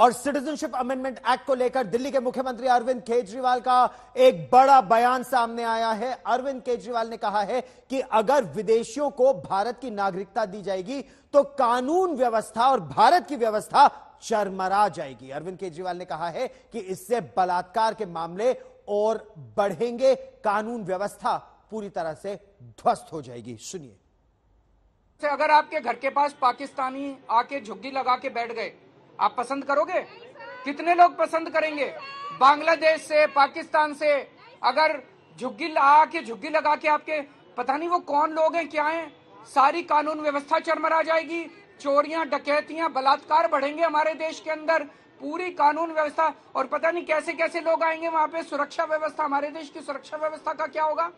और citizenship amendment act को लेकर दिल्ली के मुख्यमंत्री अरविंद केजरीवाल का एक बड़ा बयान सामने आया है अरविंद केजरीवाल ने कहा है कि अगर विदेशियों को भारत की नागरिकता दी जाएगी तो कानून व्यवस्था और भारत की व्यवस्था चरमरा जाएगी अरविंद केजरीवाल ने कहा है कि इससे बलात्कार के मामले और बढ़ेंगे कानून व्यवस्था पूरी तरह से ध्वस्त हो जाएगी सुनिए अगर आपके घर के पास पाकिस्तानी आके झुग्गी लगा के बैठ गए आप पसंद करोगे कितने लोग पसंद करेंगे बांग्लादेश से पाकिस्तान से अगर झुग्गी आके झुग्गी लगा के आपके पता नहीं वो कौन लोग हैं क्या हैं सारी कानून व्यवस्था चरमरा जाएगी चोरियां डकैतियां बलात्कार बढ़ेंगे हमारे देश के अंदर पूरी कानून व्यवस्था और पता नहीं कैसे कैसे लोग आएंगे वहां पे सुरक्षा व्यवस्था हमारे देश की सुरक्षा व्यवस्था का क्या होगा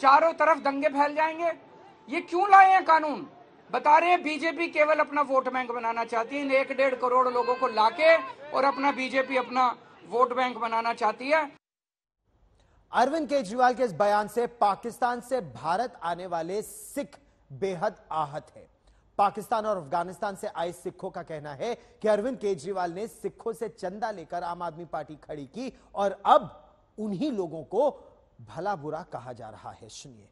चारों तरफ दंगे फैल जाएंगे ये क्यों लाए हैं कानून बता रहे हैं बीजेपी केवल अपना वोट बैंक बनाना चाहती है एक डेढ़ करोड़ लोगों को लाके और अपना बीजेपी अपना वोट बैंक बनाना चाहती है अरविंद केजरीवाल के इस बयान से पाकिस्तान से भारत आने वाले सिख बेहद आहत है पाकिस्तान और अफगानिस्तान से आए सिखों का कहना है कि अरविंद केजरीवाल ने सिखों से चंदा लेकर आम आदमी पार्टी खड़ी की और अब उन्हीं लोगों को भला बुरा कहा जा रहा है सुनिए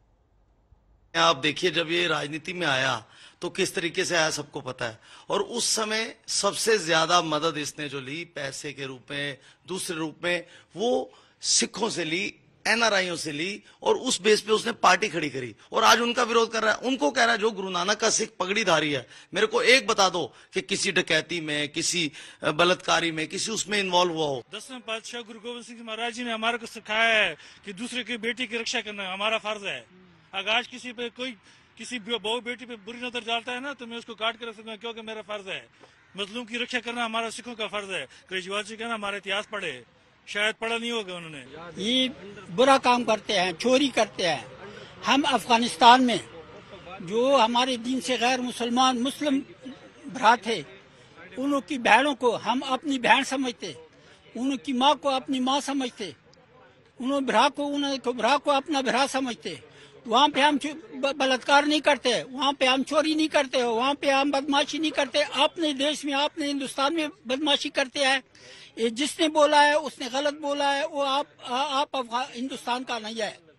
आप देखिए जब ये राजनीति में आया तो किस तरीके से आया सबको पता है और उस समय सबसे ज्यादा मदद इसने जो ली पैसे के रूप में दूसरे रूप में वो सिखों से ली एनआरआईओ से ली और उस बेस पे उसने पार्टी खड़ी करी और आज उनका विरोध कर रहा है उनको कह रहा है जो गुरु नानक का सिख पगड़ी धारी है मेरे को एक बता दो कि किसी डकैती में किसी बलात्कारी में किसी उसमें इन्वॉल्व हुआ हो दसवें पातशाह गुरु गोविंद सिंह महाराज जी ने हमारे को सिखाया है कि दूसरे की बेटी की रक्षा करना हमारा फर्ज है आगाज किसी पे कोई किसी बहु बेटी पे बुरी नजर डालता है ना तो मैं उसको काट कर रख सकता क्योंकि मेरा फर्ज है मजलूम की रक्षा करना हमारा सिखों का फर्ज है जी कहना हमारे इतिहास पढ़े शायद पढ़ा नहीं होगा उन्होंने ये बुरा काम करते हैं चोरी करते हैं हम अफगानिस्तान में जो हमारे दिन से गैर मुसलमान मुस्लिम भ्रा थे उनकी बहनों को हम अपनी बहन समझते उनकी माँ को अपनी माँ समझते उन भ्रा को उन भ्रा को अपना भ्रा समझते वहाँ पे हम बलात्कार नहीं करते वहाँ पे हम चोरी नहीं करते वहाँ पे हम बदमाशी नहीं करते अपने देश में आपने हिंदुस्तान में बदमाशी करते हैं जिसने बोला है उसने गलत बोला है वो आप आप हिंदुस्तान का नहीं है